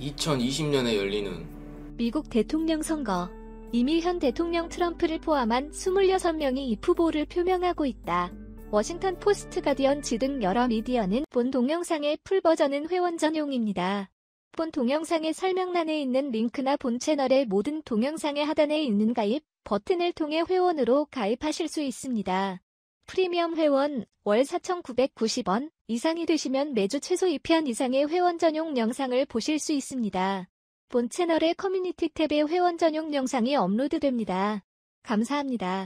2020년에 열리는 미국 대통령 선거 이미 현 대통령 트럼프를 포함한 26명이 입후보를 표명하고 있다. 워싱턴 포스트 가디언지 등 여러 미디어는 본 동영상의 풀 버전은 회원 전용입니다. 본 동영상의 설명란에 있는 링크나 본 채널의 모든 동영상의 하단에 있는 가입 버튼을 통해 회원으로 가입하실 수 있습니다. 프리미엄 회원 월 4,990원 이상이 되시면 매주 최소 2편 이상의 회원 전용 영상을 보실 수 있습니다. 본 채널의 커뮤니티 탭에 회원 전용 영상이 업로드됩니다. 감사합니다.